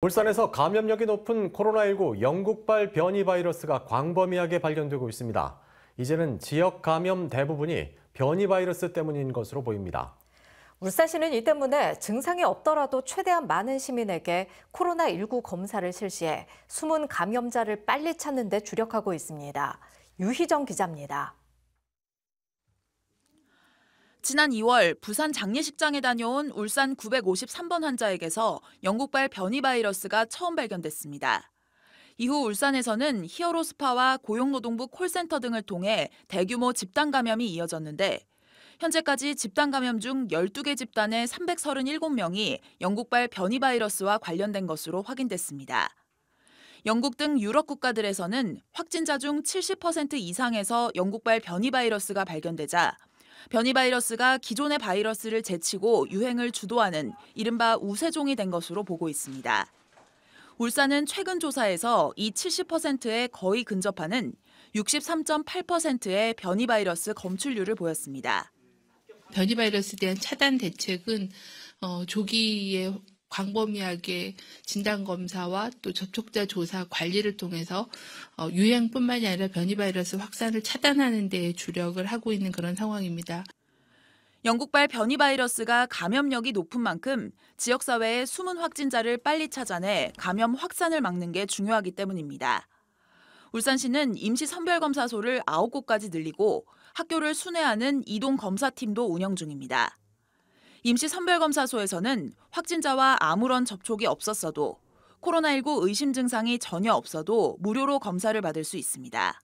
울산에서 감염력이 높은 코로나19 영국발 변이 바이러스가 광범위하게 발견되고 있습니다. 이제는 지역 감염 대부분이 변이 바이러스 때문인 것으로 보입니다. 울산시는 이 때문에 증상이 없더라도 최대한 많은 시민에게 코로나19 검사를 실시해 숨은 감염자를 빨리 찾는 데 주력하고 있습니다. 유희정 기자입니다. 지난 2월 부산 장례식장에 다녀온 울산 953번 환자에게서 영국발 변이 바이러스가 처음 발견됐습니다. 이후 울산에서는 히어로 스파와 고용노동부 콜센터 등을 통해 대규모 집단 감염이 이어졌는데 현재까지 집단 감염 중 12개 집단의 337명이 영국발 변이 바이러스와 관련된 것으로 확인됐습니다. 영국 등 유럽 국가들에서는 확진자 중 70% 이상에서 영국발 변이 바이러스가 발견되자 변이 바이러스가 기존의 바이러스를 제치고 유행을 주도하는 이른바 우세종이 된 것으로 보고 있습니다. 울산은 최근 조사에서 이 70%에 거의 근접하는 63.8%의 변이 바이러스 검출률을 보였습니다. 변이 바이러스에 대한 차단 대책은 어, 조기에 광범위하게 진단검사와 또 접촉자 조사 관리를 통해서 어, 유행뿐만이 아니라 변이 바이러스 확산을 차단하는 데 주력을 하고 있는 그런 상황입니다. 영국발 변이 바이러스가 감염력이 높은 만큼 지역사회의 숨은 확진자를 빨리 찾아내 감염 확산을 막는 게 중요하기 때문입니다. 울산시는 임시선별검사소를 9곳까지 늘리고 학교를 순회하는 이동검사팀도 운영 중입니다. 임시선별검사소에서는 확진자와 아무런 접촉이 없었어도 코로나19 의심 증상이 전혀 없어도 무료로 검사를 받을 수 있습니다.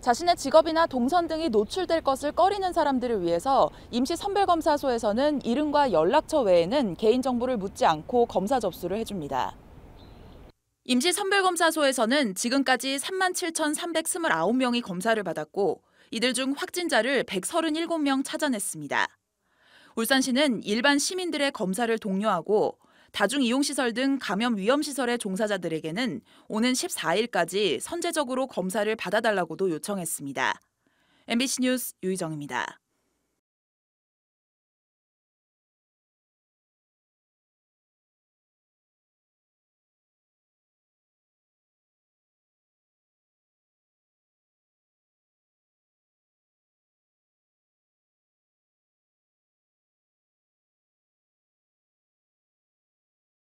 자신의 직업이나 동선 등이 노출될 것을 꺼리는 사람들을 위해서 임시선별검사소에서는 이름과 연락처 외에는 개인정보를 묻지 않고 검사 접수를 해줍니다. 임시선별검사소에서는 지금까지 37,329명이 검사를 받았고 이들 중 확진자를 137명 찾아냈습니다. 울산시는 일반 시민들의 검사를 독려하고 다중이용시설 등 감염 위험시설의 종사자들에게는 오는 14일까지 선제적으로 검사를 받아달라고도 요청했습니다. MBC 뉴스 유희정입니다.